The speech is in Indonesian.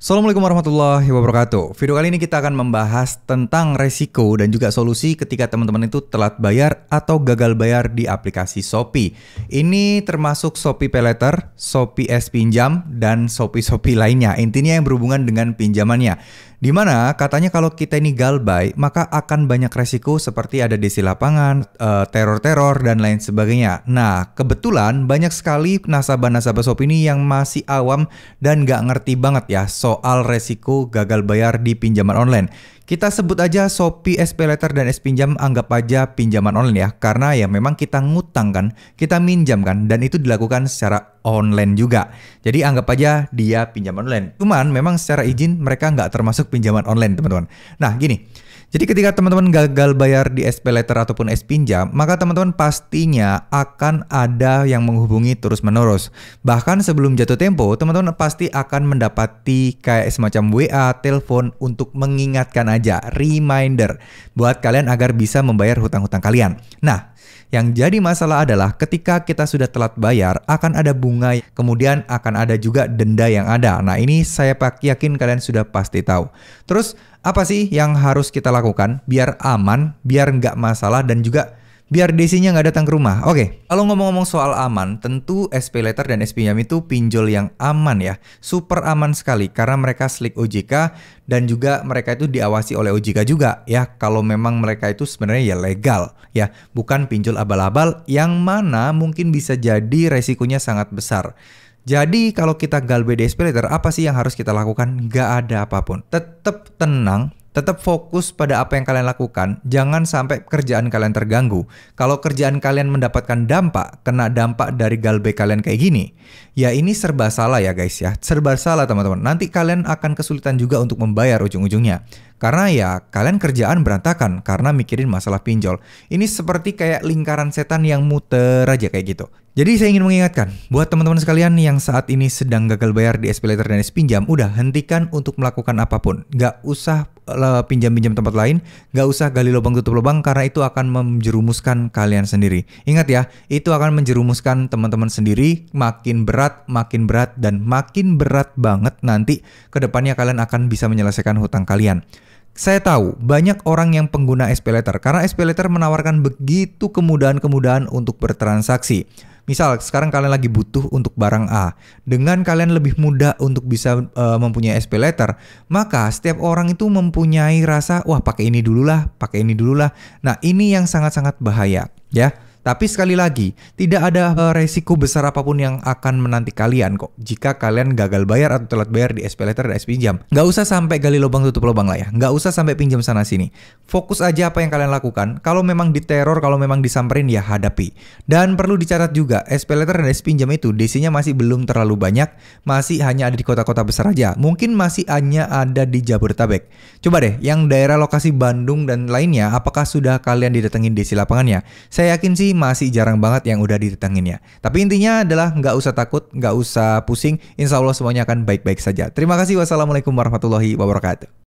Assalamualaikum warahmatullahi wabarakatuh. Video kali ini kita akan membahas tentang resiko dan juga solusi ketika teman-teman itu telat bayar atau gagal bayar di aplikasi Shopee. Ini termasuk Shopee Paylater, Shopee S Pinjam, dan Shopee-Shopee lainnya. Intinya yang berhubungan dengan pinjamannya. Di mana katanya kalau kita ini galbay, maka akan banyak resiko seperti ada desi lapangan, eh, teror-teror, dan lain sebagainya. Nah, kebetulan banyak sekali nasabah-nasabah shopee ini yang masih awam dan nggak ngerti banget ya soal resiko gagal bayar di pinjaman online. Kita sebut aja Shopee, SP Letter, dan SP Pinjam anggap aja pinjaman online ya. Karena ya memang kita ngutang kan, kita minjam kan, dan itu dilakukan secara online juga. Jadi anggap aja dia pinjaman online. Cuman memang secara izin mereka nggak termasuk pinjaman online teman-teman. Nah gini, jadi ketika teman-teman gagal bayar di SP letter ataupun S pinjam, maka teman-teman pastinya akan ada yang menghubungi terus-menerus. Bahkan sebelum jatuh tempo, teman-teman pasti akan mendapati kayak semacam WA, telepon untuk mengingatkan aja, reminder buat kalian agar bisa membayar hutang-hutang kalian. Nah, yang jadi masalah adalah ketika kita sudah telat bayar, akan ada bunga, kemudian akan ada juga denda yang ada. Nah, ini saya yakin kalian sudah pasti tahu. Terus apa sih yang harus kita lakukan biar aman, biar nggak masalah, dan juga biar DC-nya nggak datang ke rumah. Oke, okay. kalau ngomong-ngomong soal aman, tentu SP Letter dan SP Yam itu pinjol yang aman ya. Super aman sekali karena mereka slick OJK dan juga mereka itu diawasi oleh OJK juga ya. Kalau memang mereka itu sebenarnya ya legal ya, bukan pinjol abal-abal yang mana mungkin bisa jadi resikonya sangat besar. Jadi kalau kita galbe desperator, apa sih yang harus kita lakukan? Gak ada apapun. Tetap tenang, tetap fokus pada apa yang kalian lakukan. Jangan sampai kerjaan kalian terganggu. Kalau kerjaan kalian mendapatkan dampak, kena dampak dari galbe kalian kayak gini. Ya ini serba salah ya guys ya. Serba salah teman-teman. Nanti kalian akan kesulitan juga untuk membayar ujung-ujungnya. Karena ya kalian kerjaan berantakan karena mikirin masalah pinjol. Ini seperti kayak lingkaran setan yang muter aja kayak gitu. Jadi saya ingin mengingatkan, buat teman-teman sekalian yang saat ini sedang gagal bayar di SPLater dan SPinjam, udah hentikan untuk melakukan apapun. Gak usah e, pinjam-pinjam tempat lain, gak usah gali lubang tutup lubang karena itu akan menjerumuskan kalian sendiri. Ingat ya, itu akan menjerumuskan teman-teman sendiri makin berat, makin berat, dan makin berat banget nanti kedepannya kalian akan bisa menyelesaikan hutang kalian. Saya tahu banyak orang yang pengguna SP Letter karena SP Letter menawarkan begitu kemudahan-kemudahan untuk bertransaksi. Misal sekarang kalian lagi butuh untuk barang A, dengan kalian lebih mudah untuk bisa e, mempunyai SP Letter, maka setiap orang itu mempunyai rasa wah pakai ini dululah, pakai ini dululah. Nah, ini yang sangat-sangat bahaya, ya. Tapi sekali lagi, tidak ada e, resiko besar apapun yang akan menanti kalian kok jika kalian gagal bayar atau telat bayar di SP letter dan SP pinjam. Nggak usah sampai gali lubang tutup lubang lah ya. Nggak usah sampai pinjam sana sini. Fokus aja apa yang kalian lakukan. Kalau memang diteror, kalau memang disamperin ya hadapi. Dan perlu dicatat juga, SP letter dan SP pinjam itu DC-nya masih belum terlalu banyak, masih hanya ada di kota-kota besar aja. Mungkin masih hanya ada di Jabodetabek. Coba deh, yang daerah lokasi Bandung dan lainnya, apakah sudah kalian didatengin DC lapangannya? Saya yakin sih masih jarang banget yang udah ya Tapi intinya adalah nggak usah takut, nggak usah pusing. Insya Allah semuanya akan baik-baik saja. Terima kasih. Wassalamualaikum warahmatullahi wabarakatuh.